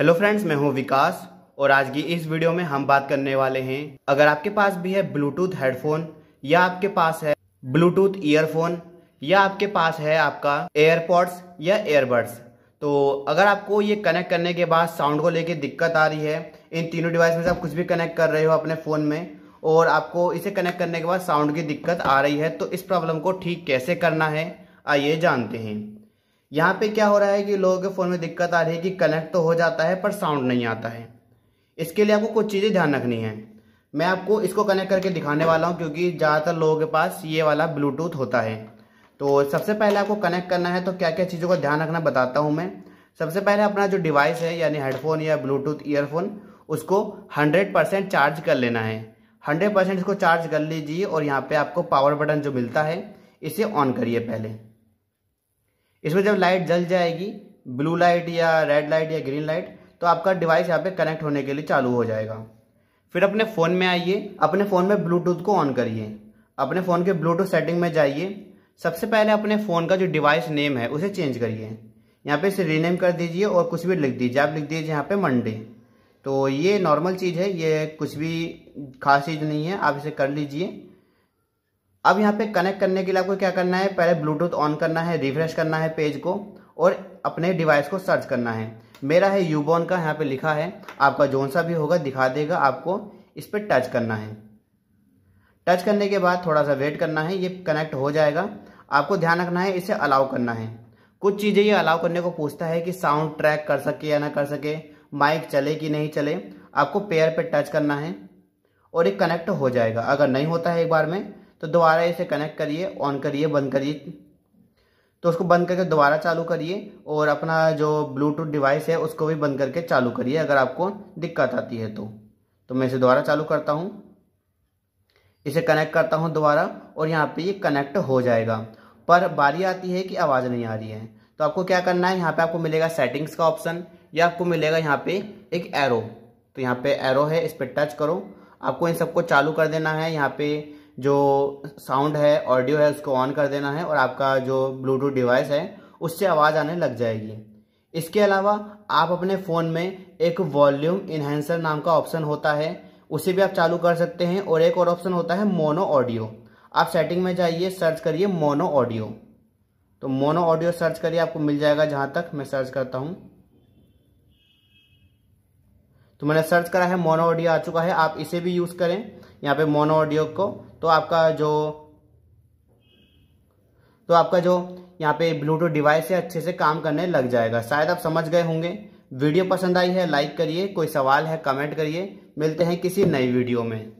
hello friends मैं हूं विकास और आज की इस वीडियो में हम बात करने वाले हैं अगर आपके पास भी है ब्लूटूथ हेडफोन या आपके पास है ब्लूटूथ ईयरफोन या आपके पास है आपका एयरपॉड्स या एयरबड्स तो अगर आपको ये कनेक्ट करने के बाद साउंड को लेके दिक्कत आ रही है इन तीनों डिवाइस में से आप कुछ भी कनेक्ट कर रहे हो अपने फ़ोन में और आपको इसे कनेक्ट करने के बाद साउंड की दिक्कत आ रही है तो इस प्रॉब्लम को ठीक कैसे करना है आइए जानते हैं यहाँ पे क्या हो रहा है कि लोगों के फ़ोन में दिक्कत आ रही है कि कनेक्ट तो हो जाता है पर साउंड नहीं आता है इसके लिए आपको कुछ चीज़ें ध्यान रखनी है मैं आपको इसको कनेक्ट करके दिखाने वाला हूँ क्योंकि ज़्यादातर लोगों के पास ये वाला ब्लूटूथ होता है तो सबसे पहले आपको कनेक्ट करना है तो क्या क्या चीज़ों का ध्यान रखना बताता हूँ मैं सबसे पहले अपना जो डिवाइस है यानी हेडफोन या ब्लूटूथ ईयरफोन उसको हंड्रेड चार्ज कर लेना है हंड्रेड इसको चार्ज कर लीजिए और यहाँ पर आपको पावर बटन जो मिलता है इसे ऑन करिए पहले इसमें जब लाइट जल जाएगी ब्लू लाइट या रेड लाइट या ग्रीन लाइट तो आपका डिवाइस यहाँ पे कनेक्ट होने के लिए चालू हो जाएगा फिर अपने फ़ोन में आइए अपने फ़ोन में ब्लूटूथ को ऑन करिए अपने फ़ोन के ब्लूटूथ सेटिंग में जाइए सबसे पहले अपने फ़ोन का जो डिवाइस नेम है उसे चेंज करिए यहाँ पे इसे रीनेम कर दीजिए और कुछ भी लिख दीजिए आप लिख दीजिए यहाँ पे मंडे तो ये नॉर्मल चीज़ है ये कुछ भी खास चीज़ नहीं है आप इसे कर लीजिए अब यहाँ पे कनेक्ट करने के लिए आपको क्या करना है पहले ब्लूटूथ ऑन करना है रिफ्रेश करना है पेज को और अपने डिवाइस को सर्च करना है मेरा है यूबॉन का यहाँ पे लिखा है आपका जौन सा भी होगा दिखा देगा आपको इस पर टच करना है टच करने के बाद थोड़ा सा वेट करना है ये कनेक्ट हो जाएगा आपको ध्यान रखना है इसे अलाउ करना है कुछ चीज़ें ये अलाउ करने को पूछता है कि साउंड ट्रैक कर सके या ना कर सके माइक चले कि नहीं चले आपको पेयर पर टच करना है और ये कनेक्ट हो जाएगा अगर नहीं होता है एक बार में तो दोबारा इसे कनेक्ट करिए ऑन करिए बंद करिए तो उसको बंद करके दोबारा चालू करिए और अपना जो ब्लूटूथ डिवाइस है उसको भी बंद करके चालू करिए अगर आपको दिक्कत आती है तो तो मैं इसे दोबारा चालू करता हूँ इसे कनेक्ट करता हूँ दोबारा और यहाँ पे ये कनेक्ट हो जाएगा पर बारी आती है कि आवाज़ नहीं आ रही है तो आपको क्या करना है यहाँ पे आपको मिलेगा सेटिंग्स का ऑप्शन या आपको मिलेगा यहाँ पे एक एरो तो यहाँ पे एरो है इस पर टच करो आपको इन सबको चालू कर देना है यहाँ पे जो साउंड है ऑडियो है उसको ऑन कर देना है और आपका जो ब्लूटूथ डिवाइस है उससे आवाज़ आने लग जाएगी इसके अलावा आप अपने फ़ोन में एक वॉल्यूम इन्हेंसर नाम का ऑप्शन होता है उसे भी आप चालू कर सकते हैं और एक और ऑप्शन होता है मोनो ऑडियो आप सेटिंग में जाइए सर्च करिए मोनो ऑडियो तो मोनो ऑडियो सर्च करिए आपको मिल जाएगा जहाँ तक मैं सर्च करता हूँ तो मैंने सर्च करा है मोनो ऑडियो आ चुका है आप इसे भी यूज़ करें यहाँ पे मोनो ऑडियो को तो आपका जो तो आपका जो यहाँ पे ब्लूटूथ डिवाइस है अच्छे से काम करने लग जाएगा शायद आप समझ गए होंगे वीडियो पसंद आई है लाइक करिए कोई सवाल है कमेंट करिए मिलते हैं किसी नई वीडियो में